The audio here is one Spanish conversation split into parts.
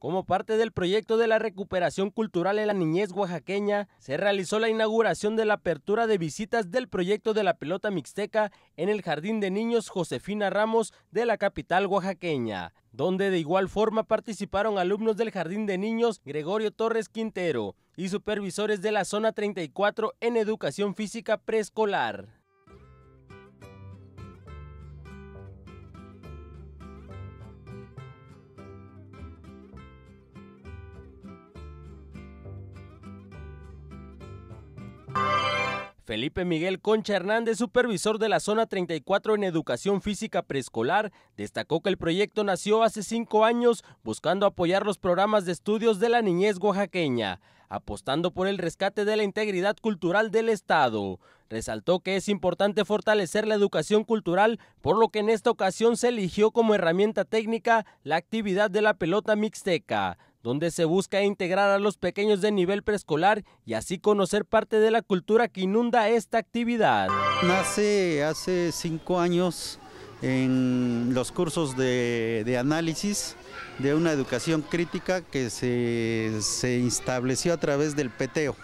Como parte del proyecto de la recuperación cultural en la niñez oaxaqueña, se realizó la inauguración de la apertura de visitas del proyecto de la pelota mixteca en el Jardín de Niños Josefina Ramos de la capital oaxaqueña, donde de igual forma participaron alumnos del Jardín de Niños Gregorio Torres Quintero y supervisores de la Zona 34 en Educación Física Preescolar. Felipe Miguel Concha Hernández, supervisor de la Zona 34 en Educación Física Preescolar, destacó que el proyecto nació hace cinco años buscando apoyar los programas de estudios de la niñez oaxaqueña, apostando por el rescate de la integridad cultural del Estado. Resaltó que es importante fortalecer la educación cultural, por lo que en esta ocasión se eligió como herramienta técnica la actividad de la pelota mixteca donde se busca integrar a los pequeños de nivel preescolar y así conocer parte de la cultura que inunda esta actividad. Nace hace cinco años en los cursos de, análisis de una educación crítica que se, estableció a través del PTO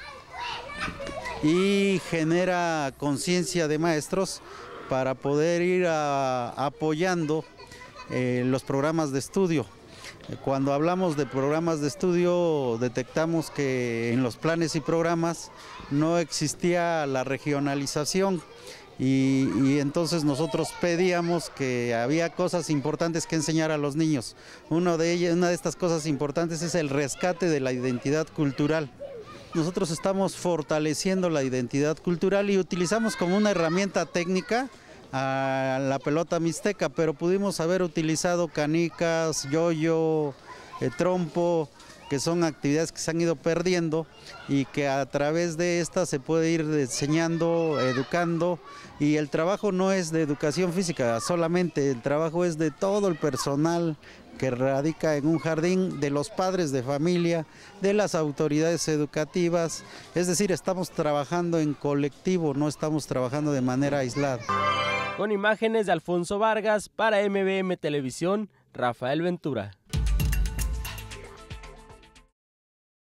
y genera conciencia de maestros para poder ir apoyando eh, los programas de estudio cuando hablamos de programas de estudio, detectamos que en los planes y programas no existía la regionalización y, entonces nosotros pedíamos que había cosas importantes que enseñar a los niños. de ellas, una de estas cosas importantes es el rescate de la identidad cultural. Nosotros estamos fortaleciendo la identidad cultural y utilizamos como una herramienta técnica a la pelota mixteca, pero pudimos haber utilizado canicas, yoyo, eh, trompo, que son actividades que se han ido perdiendo y que a través de estas se puede ir enseñando, educando y el trabajo no es de educación física solamente, el trabajo es de todo el personal que radica en un jardín, de los padres de familia, de las autoridades educativas, es decir, estamos trabajando en colectivo, no estamos trabajando de manera aislada. Con imágenes de Alfonso Vargas para MBM Televisión, Rafael Ventura.